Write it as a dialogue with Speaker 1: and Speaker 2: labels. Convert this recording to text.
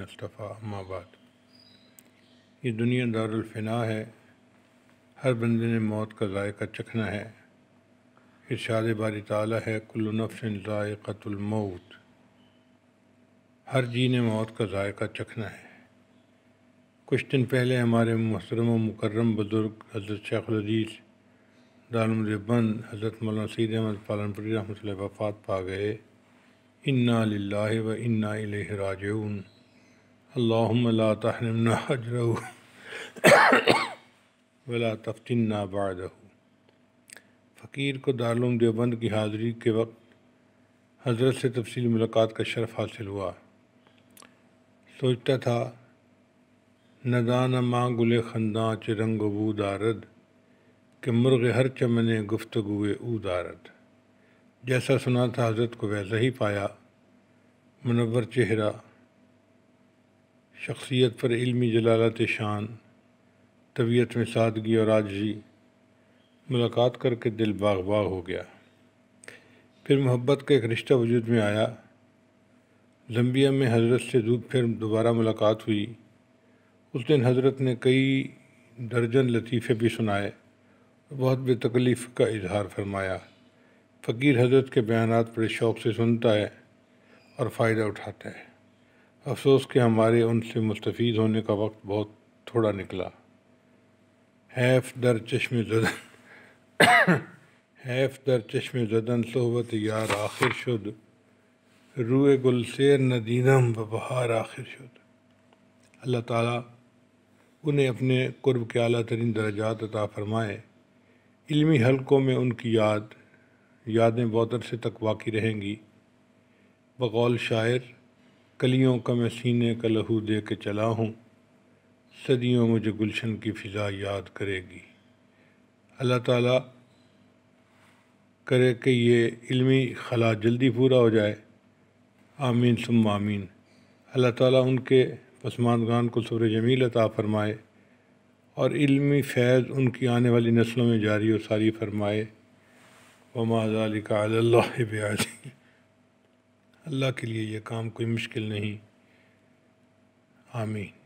Speaker 1: नस्तफ़ा अम्माबाद ये दुनिया दारुलफना है हर बंदे ने मौत का जायका चखना है इरशाद बारी ताला है कुल्लनफ़न मौत हर जी ने मौत का जायका चखना है कुछ दिन पहले हमारे महतरम मुकर्रम बुज़ुर्ग हज़रत शेखुलदीस दारुमरबन हज़रत मौलाना सैद अहमद पालनपुरी रहमत वफ़ात पा गए इन्ना लाह व इन्ना राजून अल्लाम ला तहरमना हजरह वला तफ्तना बादह फ़कीर को दारुम देवबंद की हाज़री के वक्त हजरत से तफसील मुलाकात का शरफ हासिल हुआ सोचता था नदाना माँ गुल खंदा चिरंग वो दारद के मुर्ग हर चमने गुफ्तगुए ऊ दारद जैसा सुना था हजरत को वैसा ही पाया मुनवर चेहरा शख्सियत पर इल्मी जलालत शान तबीयत में सादगी और आजी मुलाकात करके दिल बाग बाग हो गया फिर मोहब्बत का एक रिश्ता वजूद में आया लंबिया में हजरत से दूध फिर दोबारा मुलाकात हुई उस दिन हजरत ने कई दर्जन लतीफ़े भी सुनाए बहुत बेतकलीफ़ का इजहार फरमाया फ़कीर हजरत के बयान बड़े शौक़ से सुनता है और फ़ायदा उठाता है अफसोस कि हमारे उनसे मुस्तफ़ होने का वक्त बहुत थोड़ा निकला हैफ दर चश्म जदन हैफ दर चश्म जदन सोहबत यार आखिर शुद रूए गुल शेर नदीनम व बहार आखिर शुद अल्लाह ताला उन्हें अपने कुर्ब के अला तरीन दर्जात अता फ़रमाए इल्मी हलकों में उनकी याद यादें बहुत अरसे तक वाक़ी रहेंगी बकौल शायर कलियों का मैं सीने का लहू दे के चला हूँ सदियों मुझे गुलशन की फ़िज़ा याद करेगी अल्लाह ताला करे कि ये इल्मी खला जल्दी पूरा हो जाए आमीन सुम आमीन अल्लाह ताला उनके पसमानदान को सब्र जमील अता फ़रमाए और इल्मी फैज़ उनकी आने वाली नस्लों में जारी और सारी फरमाए वमाजालिका अल्लाह बयाजी अल्लाह के लिए यह काम कोई मुश्किल नहीं आमीन